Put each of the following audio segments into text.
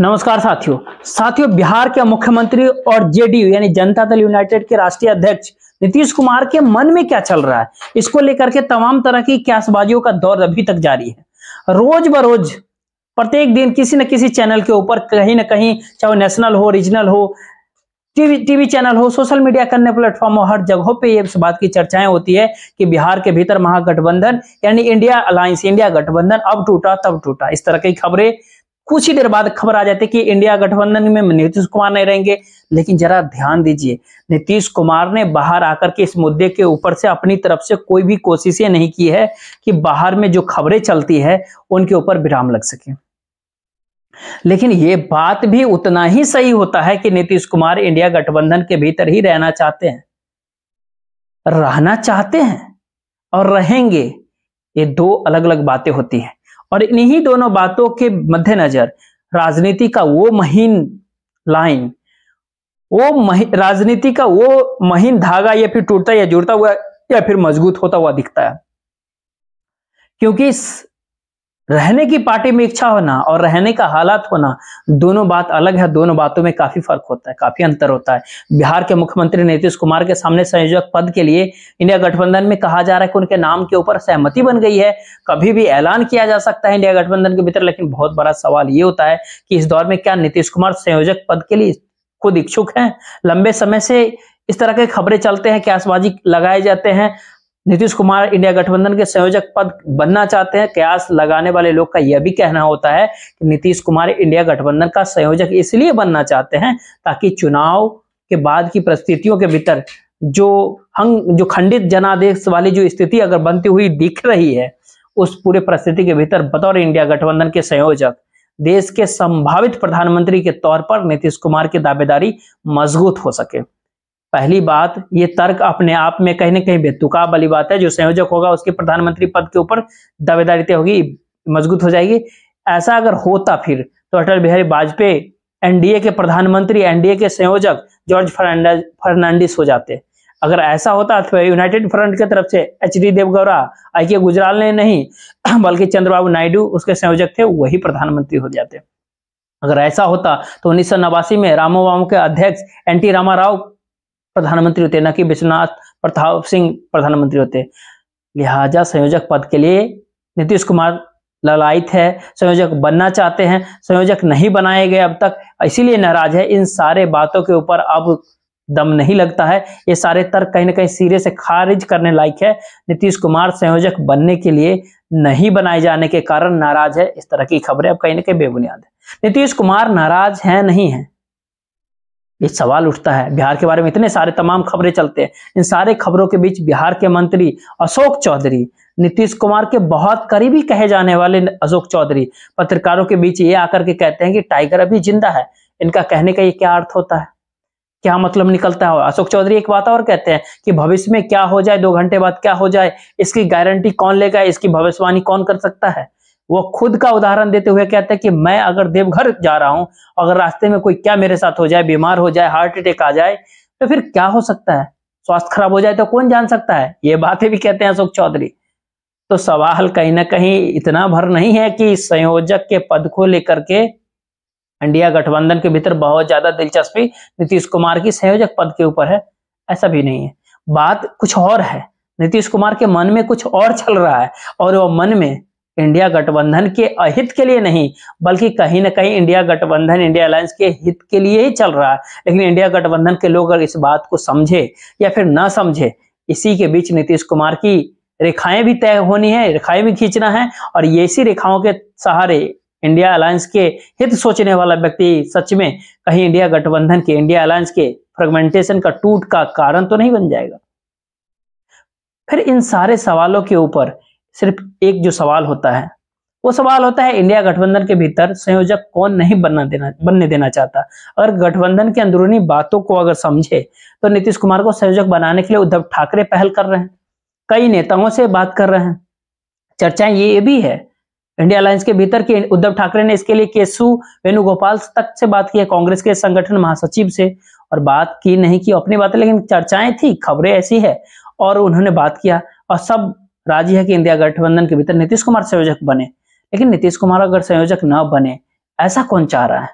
नमस्कार साथियों साथियों बिहार के मुख्यमंत्री और जेडीयू यानी जनता दल यूनाइटेड के राष्ट्रीय अध्यक्ष नीतीश कुमार के मन में क्या चल रहा है इसको लेकर के तमाम तरह की क्यासबाजियों का दौर अभी तक जारी है रोज बरोज प्रत्येक दिन किसी न किसी चैनल के ऊपर कहीं ना कहीं चाहे नेशनल हो रीजनल हो टीवी टीवी चैनल हो सोशल मीडिया करने प्लेटफॉर्म हो हर जगहों पे ये इस बात की चर्चाएं होती है कि बिहार के भीतर महागठबंधन यानी इंडिया अलायंस इंडिया गठबंधन अब टूटा तब टूटा इस तरह की खबरें कुछ ही देर बाद खबर आ जाती है कि इंडिया गठबंधन में नीतीश कुमार नहीं रहेंगे लेकिन जरा ध्यान दीजिए नीतीश कुमार ने बाहर आकर के इस मुद्दे के ऊपर से अपनी तरफ से कोई भी कोशिशें नहीं की है कि बाहर में जो खबरें चलती है उनके ऊपर विराम लग सके लेकिन ये बात भी उतना ही सही होता है कि नीतीश कुमार इंडिया गठबंधन के भीतर ही रहना चाहते हैं रहना चाहते हैं और रहेंगे ये दो अलग अलग बातें होती हैं और इन्हीं दोनों बातों के मद्देनजर राजनीति का वो महीन लाइन वो महीन राजनीति का वो महीन धागा या फिर टूटता या जुड़ता हुआ या फिर मजबूत होता हुआ दिखता है क्योंकि रहने की पार्टी में इच्छा होना और रहने का हालात होना दोनों बात अलग है दोनों बातों में काफी फर्क होता है काफी अंतर होता है बिहार के मुख्यमंत्री नीतीश कुमार के सामने संयोजक पद के लिए इंडिया गठबंधन में कहा जा रहा है कि उनके नाम के ऊपर सहमति बन गई है कभी भी ऐलान किया जा सकता है इंडिया गठबंधन के भीतर लेकिन बहुत बड़ा सवाल ये होता है कि इस दौर में क्या नीतीश कुमार संयोजक पद के लिए खुद इच्छुक है लंबे समय से इस तरह के खबरें चलते हैं क्यासबाजी लगाए जाते हैं नीतीश कुमार इंडिया गठबंधन के संयोजक पद बनना चाहते हैं कयास लगाने वाले लोग का यह भी कहना होता है कि नीतीश कुमार इंडिया गठबंधन का संयोजक इसलिए बनना चाहते हैं ताकि चुनाव के बाद की परिस्थितियों के भीतर जो हम जो खंडित जनादेश वाली जो स्थिति अगर बनती हुई दिख रही है उस पूरे परिस्थिति के भीतर बतौर इंडिया गठबंधन के संयोजक देश के संभावित प्रधानमंत्री के तौर पर नीतीश कुमार की दावेदारी मजबूत हो सके पहली बात ये तर्क अपने आप में कहीं ना कहीं बेतुकाब वाली बात है जो संयोजक होगा उसके प्रधानमंत्री पद के ऊपर दावेदारी होगी मजबूत हो जाएगी ऐसा अगर होता फिर तो अटल बिहारी वाजपेयी एनडीए के प्रधानमंत्री एनडीए के संयोजक जॉर्ज फर्नांडिस फर्नांडिस हो जाते अगर ऐसा होता तो यूनाइटेड फ्रंट की तरफ से एच डी देवगौरा आई के गुजराल ने नहीं बल्कि चंद्रबाबू नायडू उसके संयोजक थे वही प्रधानमंत्री हो जाते अगर ऐसा होता तो उन्नीस में रामो के अध्यक्ष एन टी रामा राव प्रधानमंत्री होते न कि विश्वनाथ प्रताप सिंह प्रधानमंत्री होते लिहाजा संयोजक पद के लिए नीतीश कुमार ललायत है संयोजक बनना चाहते हैं संयोजक नहीं बनाए गए अब तक इसीलिए नाराज है इन सारे बातों के ऊपर अब दम नहीं लगता है ये सारे तर्क कहीं ना कहीं सिरे से खारिज करने लायक है नीतीश कुमार संयोजक बनने के लिए नहीं बनाए जाने के कारण नाराज है इस तरह की खबरें अब कहीं ना कहीं बेबुनियाद है नीतीश कुमार नाराज है नहीं है ये सवाल उठता है बिहार के बारे में इतने सारे तमाम खबरें चलते हैं इन सारे खबरों के बीच बिहार के मंत्री अशोक चौधरी नीतीश कुमार के बहुत करीबी कहे जाने वाले अशोक चौधरी पत्रकारों के बीच ये आकर के कहते हैं कि टाइगर अभी जिंदा है इनका कहने का ये क्या अर्थ होता है क्या मतलब निकलता है अशोक चौधरी एक बात और कहते हैं कि भविष्य में क्या हो जाए दो घंटे बाद क्या हो जाए इसकी गारंटी कौन लेगा इसकी भविष्यवाणी कौन कर सकता है वो खुद का उदाहरण देते हुए कहते हैं कि मैं अगर देवघर जा रहा हूं अगर रास्ते में कोई क्या मेरे साथ हो जाए बीमार हो जाए हार्ट अटैक आ जाए तो फिर क्या हो सकता है स्वास्थ्य खराब हो जाए तो कौन जान सकता है ये बातें भी कहते हैं अशोक चौधरी तो सवाल कहीं ना कहीं इतना भर नहीं है कि संयोजक के पद को लेकर के इंडिया गठबंधन के भीतर बहुत ज्यादा दिलचस्पी नीतीश कुमार की संयोजक पद के ऊपर है ऐसा भी नहीं है बात कुछ और है नीतीश कुमार के मन में कुछ और चल रहा है और वो मन में इंडिया गठबंधन के अहित के लिए नहीं बल्कि कहीं ना कहीं इंडिया गठबंधन इंडिया अलायंस के हित के लिए ही चल रहा है लेकिन इंडिया गठबंधन के लोग अगर इस बात को समझे या फिर न समझे इसी के बीच नीतीश कुमार की रेखाएं भी तय होनी है रेखाएं भी खींचना है और ये इसी रेखाओं के सहारे इंडिया अलायंस के हित सोचने वाला व्यक्ति सच में कहीं इंडिया गठबंधन के इंडिया अलायंस के फ्रेगमेंटेशन का टूट का कारण तो नहीं बन जाएगा फिर इन सारे सवालों के ऊपर सिर्फ एक जो सवाल होता है वो सवाल होता है इंडिया गठबंधन के भीतर संयोजक कौन नहीं बनना देना बनने देना चाहता अगर गठबंधन के अंदरूनी बातों को अगर समझे तो नीतीश कुमार को संयोजक बनाने के लिए उद्धव ठाकरे पहल कर रहे हैं कई नेताओं से बात कर रहे हैं चर्चाएं ये भी है इंडिया अलायंस के भीतर के उद्धव ठाकरे ने इसके लिए केसु वेणुगोपाल तक से बात की है कांग्रेस के संगठन महासचिव से और बात की नहीं की अपनी बात लेकिन चर्चाएं थी खबरें ऐसी है और उन्होंने बात किया और सब राजी है कि इंडिया गठबंधन के भीतर नीतीश कुमार संयोजक बने लेकिन नीतीश कुमार अगर संयोजक न बने ऐसा कौन चाह रहा है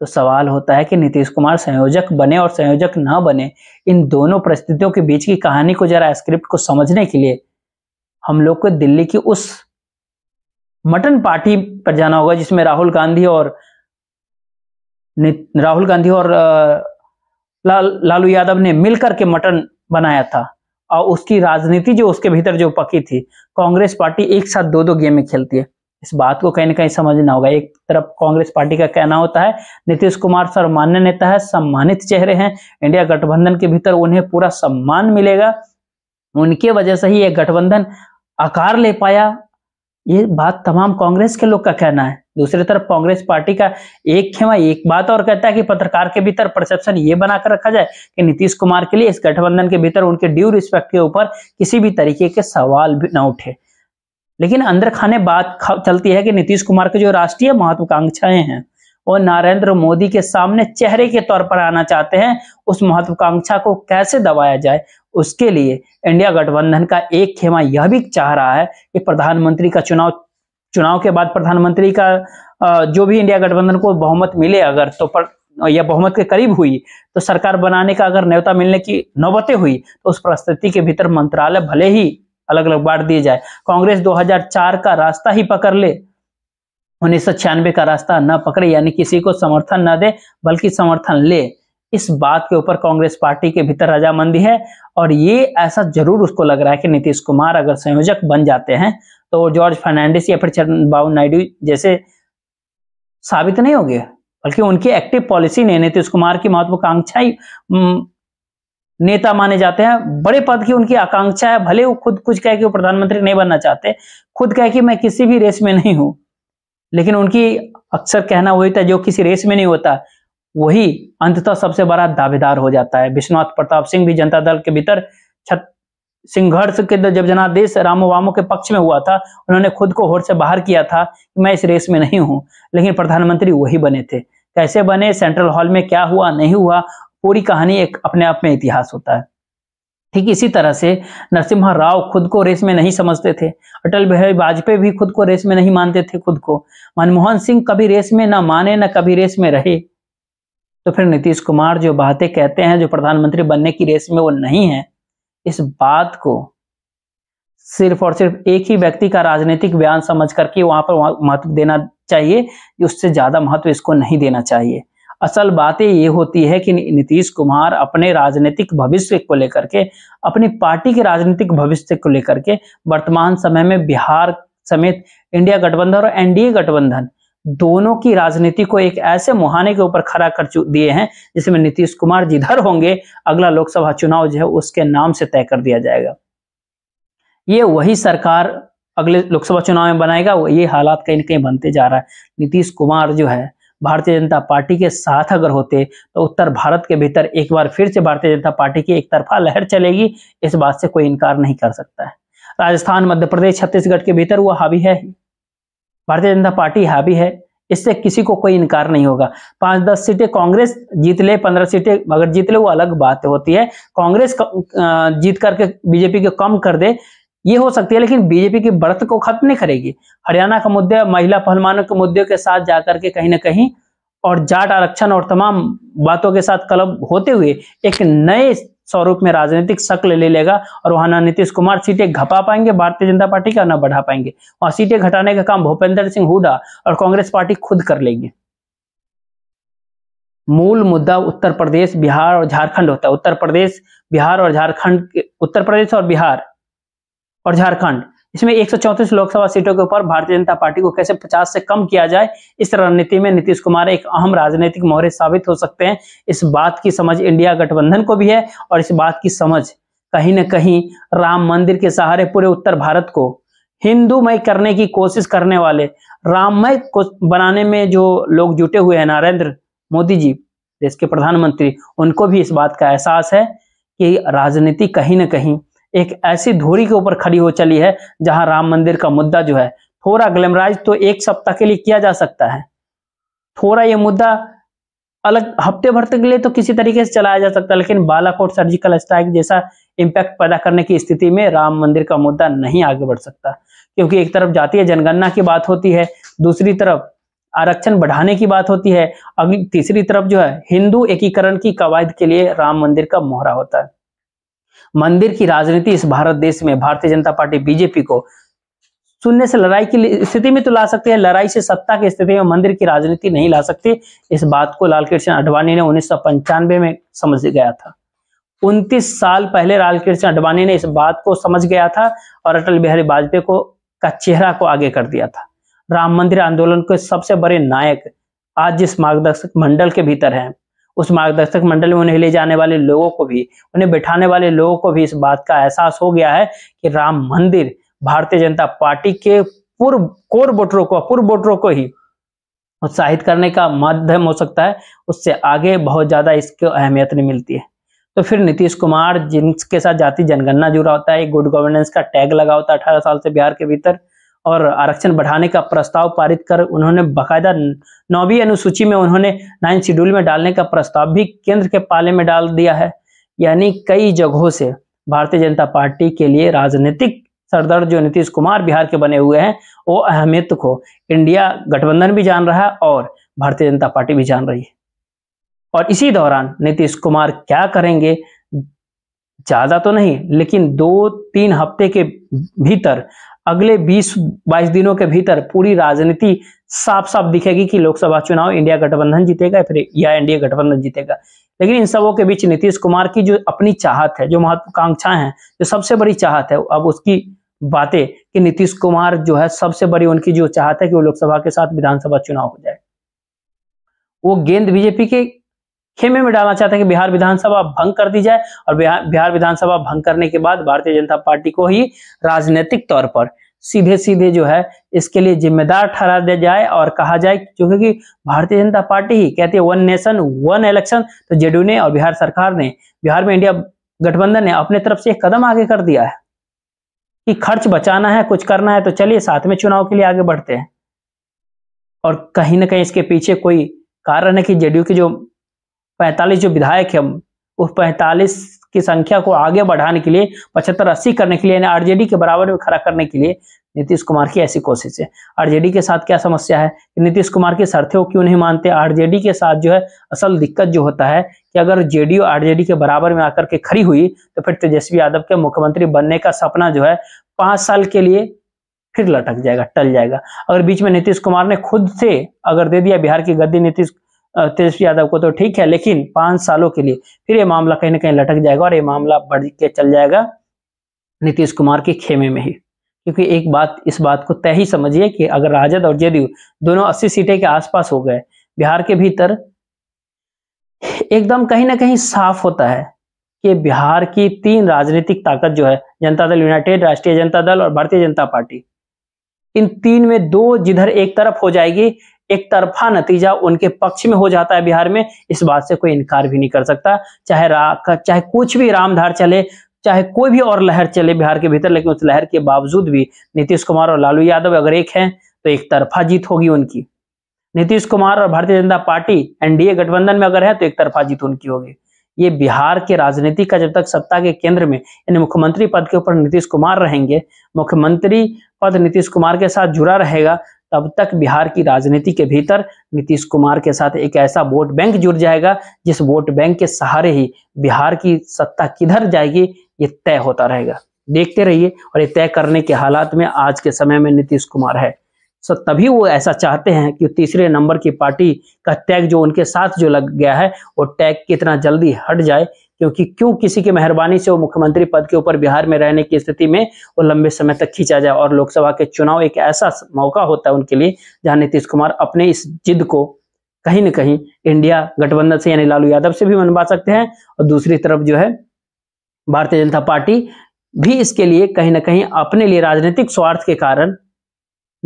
तो सवाल होता है कि नीतीश कुमार संयोजक बने और संयोजक न बने इन दोनों परिस्थितियों के बीच की कहानी को जरा स्क्रिप्ट को समझने के लिए हम लोग को दिल्ली की उस मटन पार्टी पर जाना होगा जिसमें राहुल गांधी और राहुल गांधी और लालू यादव ने मिलकर के मटन बनाया था और उसकी राजनीति जो उसके भीतर जो पकी थी कांग्रेस पार्टी एक साथ दो दो गेम में खेलती है इस बात को कहीं ना कहीं समझना होगा एक तरफ कांग्रेस पार्टी का कहना होता है नीतीश कुमार सर्वमान्य नेता है सम्मानित चेहरे हैं इंडिया गठबंधन के भीतर उन्हें पूरा सम्मान मिलेगा उनके वजह से ही यह गठबंधन आकार ले पाया ये बात तमाम कांग्रेस के लोग का कहना है दूसरी तरफ कांग्रेस पार्टी का एक खेमा एक बात और कहता है कि पत्रकार के भीतर परसेप्शन ये बनाकर रखा जाए कि नीतीश कुमार के लिए इस गठबंधन के भीतर उनके ड्यू रिस्पेक्ट के ऊपर किसी भी तरीके के सवाल भी ना उठे लेकिन अंदर खाने बात चलती है कि नीतीश कुमार के जो राष्ट्रीय महत्वाकांक्षाएं हैं वो नरेंद्र मोदी के सामने चेहरे के तौर पर आना चाहते हैं उस महत्वाकांक्षा को कैसे दबाया जाए उसके लिए इंडिया गठबंधन का एक खेमा यह भी चाह रहा है कि प्रधानमंत्री का चुनाव चुनाव के बाद प्रधानमंत्री का जो भी इंडिया गठबंधन को बहुमत मिले अगर तो पर या बहुमत के करीब हुई तो सरकार बनाने का अगर न्यौता मिलने की नौबतें हुई तो उस परिस्थिति के भीतर मंत्रालय भले ही अलग अलग बांट दिए जाए कांग्रेस 2004 का रास्ता ही पकड़ ले उन्नीस का रास्ता न पकड़े यानी किसी को समर्थन न दे बल्कि समर्थन ले इस बात के ऊपर कांग्रेस पार्टी के भीतर रजामंदी है और ये ऐसा जरूर उसको लग रहा है कि नीतीश कुमार अगर संयोजक बन जाते हैं तो जॉर्ज फर्नांडिस या फिर चंद्रबाबू नायडू जैसे साबित नहीं हो गया बल्कि उनकी एक्टिव पॉलिसी ने नीतीश कुमार की महत्वाकांक्षाई नेता माने जाते हैं बड़े पद की उनकी आकांक्षा है भले वो खुद कुछ कह के वो प्रधानमंत्री नहीं बनना चाहते खुद कह के मैं किसी भी रेस में नहीं हूं लेकिन उनकी अक्सर कहना वही था जो किसी रेस में नहीं होता वही अंततः सबसे बड़ा दावेदार हो जाता है विश्वनाथ प्रताप सिंह भी जनता दल के भीतर संघर्ष के जब जनादेश रामो वामो के पक्ष में हुआ था उन्होंने खुद को होड़ से बाहर किया था कि मैं इस रेस में नहीं हूं लेकिन प्रधानमंत्री वही बने थे कैसे बने सेंट्रल हॉल में क्या हुआ नहीं हुआ पूरी कहानी एक अपने आप में इतिहास होता है ठीक इसी तरह से नरसिम्हा राव खुद को रेस में नहीं समझते थे अटल बिहारी वाजपेयी भी खुद को रेस में नहीं मानते थे खुद को मनमोहन सिंह कभी रेस में ना माने ना कभी रेस में रहे तो फिर नीतीश कुमार जो बातें कहते हैं जो प्रधानमंत्री बनने की रेस में वो नहीं है इस बात को सिर्फ और सिर्फ एक ही व्यक्ति का राजनीतिक बयान समझ करके वहां पर महत्व देना चाहिए उससे ज्यादा महत्व इसको नहीं देना चाहिए असल बातें ये होती है कि नीतीश कुमार अपने राजनीतिक भविष्य को लेकर के अपनी पार्टी के राजनीतिक भविष्य को लेकर के वर्तमान समय में बिहार समेत इंडिया गठबंधन और एनडीए गठबंधन दोनों की राजनीति को एक ऐसे मुहाने के ऊपर खड़ा कर दिए हैं जिसमें नीतीश कुमार जिधर होंगे अगला लोकसभा चुनाव जो है उसके नाम से तय कर दिया जाएगा ये वही सरकार अगले लोकसभा चुनाव में बनाएगा ये हालात कहीं ना कहीं बनते जा रहा है नीतीश कुमार जो है भारतीय जनता पार्टी के साथ अगर होते तो उत्तर भारत के भीतर एक बार फिर से भारतीय जनता पार्टी की एक तरफा लहर चलेगी इस बात से कोई इनकार नहीं कर सकता है राजस्थान मध्य प्रदेश छत्तीसगढ़ के भीतर वो हावी है भारतीय जनता पार्टी हावी है इससे किसी को कोई इनकार नहीं होगा पांच दस सीटें कांग्रेस जीत ले पंद्रह सीटें अगर जीत ले वो अलग बात होती है कांग्रेस जीत करके बीजेपी को कम कर दे ये हो सकती है लेकिन बीजेपी की बढ़त को खत्म नहीं करेगी हरियाणा का मुद्दा महिला पहलवानों के मुद्दे के साथ जाकर के कहीं ना कहीं और जाट आरक्षण और तमाम बातों के साथ कलब होते हुए एक नए स्वरूप में राजनीतिक शक्ल ले लेगा और वहां ना नीतीश कुमार सीटें घपा पाएंगे भारतीय जनता पार्टी का ना बढ़ा पाएंगे वहां सीटें घटाने का काम भूपेंद्र सिंह हुडा और कांग्रेस पार्टी खुद कर लेंगे मूल मुद्दा उत्तर प्रदेश बिहार और झारखंड होता है उत्तर प्रदेश बिहार और झारखंड उत्तर प्रदेश और बिहार और झारखंड इसमें एक लोकसभा सीटों के ऊपर भारतीय जनता पार्टी को कैसे 50 से कम किया जाए इस रणनीति में नीतीश कुमार एक अहम राजनीतिक मोहरे साबित हो सकते हैं इस बात की समझ इंडिया गठबंधन को भी है और इस बात की समझ कहीं न कहीं राम मंदिर के सहारे पूरे उत्तर भारत को हिंदूमय करने की कोशिश करने वाले राममय को बनाने में जो लोग जुटे हुए हैं नरेंद्र मोदी जी देश के प्रधानमंत्री उनको भी इस बात का एहसास है कि राजनीति कहीं ना कहीं एक ऐसी धूरी के ऊपर खड़ी हो चली है जहां राम मंदिर का मुद्दा जो है थोड़ा ग्लैमराइज तो एक सप्ताह के लिए किया जा सकता है थोड़ा ये मुद्दा अलग हफ्ते भर तक के लिए तो किसी तरीके से चलाया जा सकता है लेकिन बालाकोट सर्जिकल स्ट्राइक जैसा इम्पैक्ट पैदा करने की स्थिति में राम मंदिर का मुद्दा नहीं आगे बढ़ सकता क्योंकि एक तरफ जातीय जनगणना की बात होती है दूसरी तरफ आरक्षण बढ़ाने की बात होती है अगली तीसरी तरफ जो है हिंदू एकीकरण की कवायद के लिए राम मंदिर का मोहरा होता है मंदिर की राजनीति इस भारत देश में भारतीय जनता पार्टी बीजेपी को सुनने से लड़ाई की स्थिति में तो ला सकते हैं लड़ाई से सत्ता की स्थिति में मंदिर की राजनीति नहीं ला सकती इस बात को लाल कृष्ण अडवाणी ने उन्नीस में समझ गया था उनतीस साल पहले लाल कृष्ण अडवाणी ने इस बात को समझ गया था और अटल बिहारी वाजपेयी को का चेहरा को आगे कर दिया था राम मंदिर आंदोलन के सबसे बड़े नायक आज जिस मार्गदर्शक मंडल के भीतर हैं उस मार्गदर्शक मंडल में उन्हें ले जाने वाले लोगों को भी उन्हें बैठाने वाले लोगों को भी इस बात का एहसास हो गया है कि राम मंदिर भारतीय जनता पार्टी के पूर्व कोर वोटरों को पूर्व वोटरों को ही उत्साहित करने का माध्यम हो सकता है उससे आगे बहुत ज्यादा इसको अहमियत नहीं मिलती है तो फिर नीतीश कुमार जिनके साथ जाति जनगणना जुड़ा होता है गुड गवर्नेंस का टैग लगा होता है अठारह साल से बिहार के भीतर और आरक्षण बढ़ाने का प्रस्ताव पारित कर उन्होंने बाकायदा नौवीं अनुसूची में उन्होंने नाइन शेड्यूल में डालने का प्रस्ताव भी केंद्र के पाले में डाल दिया है यानी कई जगहों से भारतीय जनता पार्टी के लिए राजनीतिक सरदर्द जो नीतीश कुमार बिहार के बने हुए हैं वो अहमियत को इंडिया गठबंधन भी जान रहा है और भारतीय जनता पार्टी भी जान रही है और इसी दौरान नीतीश कुमार क्या करेंगे ज्यादा तो नहीं लेकिन दो तीन हफ्ते के भीतर अगले 20-22 दिनों के भीतर पूरी राजनीति साफ साफ दिखेगी कि लोकसभा चुनाव इंडिया गठबंधन जीतेगा फिर या एनडीए गठबंधन जीतेगा लेकिन इन सबों के बीच नीतीश कुमार की जो अपनी चाहत है जो महत्वाकांक्षाएं हैं जो सबसे बड़ी चाहत है अब उसकी बातें कि नीतीश कुमार जो है सबसे बड़ी उनकी जो चाहत है कि वो लोकसभा के साथ विधानसभा चुनाव हो जाए वो गेंद बीजेपी के खेमे में डालना चाहते हैं कि बिहार विधानसभा भंग कर दी जाए और बिहार विधानसभा भंग करने के बाद भारतीय जनता पार्टी को ही राजनीतिक तौर पर सीधे सीधे जो है इसके लिए जिम्मेदार ठहरा दिया जाए और कहा जाए क्योंकि भारतीय जनता पार्टी ही कहती है वन नेशन वन इलेक्शन तो जेडीयू ने और बिहार सरकार ने बिहार में इंडिया गठबंधन ने अपने तरफ से एक कदम आगे कर दिया है कि खर्च बचाना है कुछ करना है तो चलिए साथ में चुनाव के लिए आगे बढ़ते हैं और कहीं ना कहीं इसके पीछे कोई कारण है कि जेडीयू के जो पैंतालीस जो विधायक है उस पैंतालीस की संख्या को आगे बढ़ाने के लिए पचहत्तर अस्सी करने के लिए यानी आरजेडी के बराबर में खड़ा करने के लिए नीतीश कुमार की ऐसी कोशिश है आरजेडी के साथ क्या समस्या है नीतीश कुमार की सर्थे वो क्यों नहीं मानते आरजेडी के साथ जो है असल दिक्कत जो होता है कि अगर जेडीयू आरजेडी के बराबर में आकर के खड़ी हुई तो फिर तेजस्वी यादव के मुख्यमंत्री बनने का सपना जो है पांच साल के लिए फिर लटक जाएगा टल जाएगा अगर बीच में नीतीश कुमार ने खुद से अगर दे दिया बिहार की गद्दी नीतीश तेजस्वी यादव को तो ठीक है लेकिन पांच सालों के लिए फिर ये मामला कहीं ना कहीं लटक जाएगा और ये मामला बढ़ के चल जाएगा नीतीश कुमार के खेमे में ही क्योंकि एक बात इस बात को तय ही समझिए कि अगर राजद और जेडीयू दोनों अस्सी सीटें के आसपास हो गए बिहार के भीतर एकदम कहीं ना कहीं साफ होता है कि बिहार की तीन राजनीतिक ताकत जो है जनता दल यूनाइटेड राष्ट्रीय जनता दल और भारतीय जनता पार्टी इन तीन में दो जिधर एक तरफ हो जाएगी एक तरफा नतीजा उनके पक्ष में हो जाता है बिहार में इस बात से कोई इनकार भी नहीं कर सकता चाहे चाहे कुछ भी रामधार चले चाहे कोई भी और लहर चले बिहार के भीतर लेकिन उस लहर के बावजूद भी नीतीश कुमार और लालू यादव अगर एक हैं तो एक तरफा जीत होगी उनकी नीतीश कुमार और भारतीय जनता पार्टी एनडीए गठबंधन में अगर है तो एक तरफा जीत उनकी होगी ये बिहार के राजनीति का जब तक सत्ता के केंद्र में यानी मुख्यमंत्री पद के ऊपर नीतीश कुमार रहेंगे मुख्यमंत्री पद नीतीश कुमार के साथ जुड़ा रहेगा तब तक बिहार की राजनीति के भीतर नीतीश कुमार के साथ एक ऐसा वोट बैंक जुड़ जाएगा जिस वोट बैंक के सहारे ही बिहार की सत्ता किधर जाएगी ये तय होता रहेगा देखते रहिए और ये तय करने के हालात में आज के समय में नीतीश कुमार है सो तभी वो ऐसा चाहते हैं कि तीसरे नंबर की पार्टी का टैग जो उनके साथ जो लग गया है वो टैग कितना जल्दी हट जाए क्योंकि क्यों किसी की मेहरबानी से वो मुख्यमंत्री पद के ऊपर बिहार में रहने की स्थिति में वो लंबे समय तक खींचा जाए और लोकसभा के चुनाव एक ऐसा मौका होता है उनके लिए जहां नीतीश कुमार अपने इस जिद को कहीं ना कहीं इंडिया गठबंधन से यानी लालू यादव से भी मनवा सकते हैं और दूसरी तरफ जो है भारतीय जनता पार्टी भी इसके लिए कहीं ना कहीं अपने लिए राजनीतिक स्वार्थ के कारण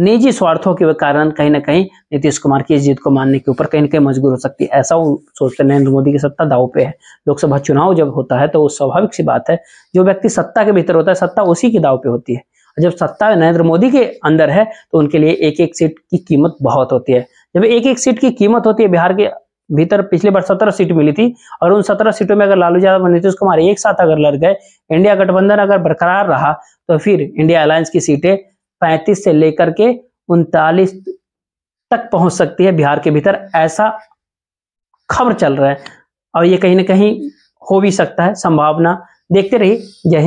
निजी स्वार्थों के कारण कहीं ना कहीं नीतीश कुमार की इस जीत को मानने के ऊपर कहीं ना कहीं मजबूर हो सकती है ऐसा वो सोचते नरेंद्र मोदी की सत्ता दाव पे है लोकसभा चुनाव जब होता है तो वो स्वाभाविक सी बात है जो व्यक्ति सत्ता के भीतर होता है सत्ता उसी के दाव पे होती है जब सत्ता नरेंद्र मोदी के अंदर है तो उनके लिए एक एक सीट की कीमत बहुत होती है जब एक एक सीट की कीमत होती है बिहार के भीतर पिछले बार सत्रह सीट मिली थी और उन सत्रह सीटों में अगर लालू यादव और नीतीश कुमार एक साथ अगर लड़ गए इंडिया गठबंधन अगर बरकरार रहा तो फिर इंडिया अलायंस की सीटें पैंतीस से लेकर के उनतालीस तक पहुंच सकती है बिहार के भीतर ऐसा खबर चल रहा है और ये कहीं ना कहीं हो भी सकता है संभावना देखते रहिए जय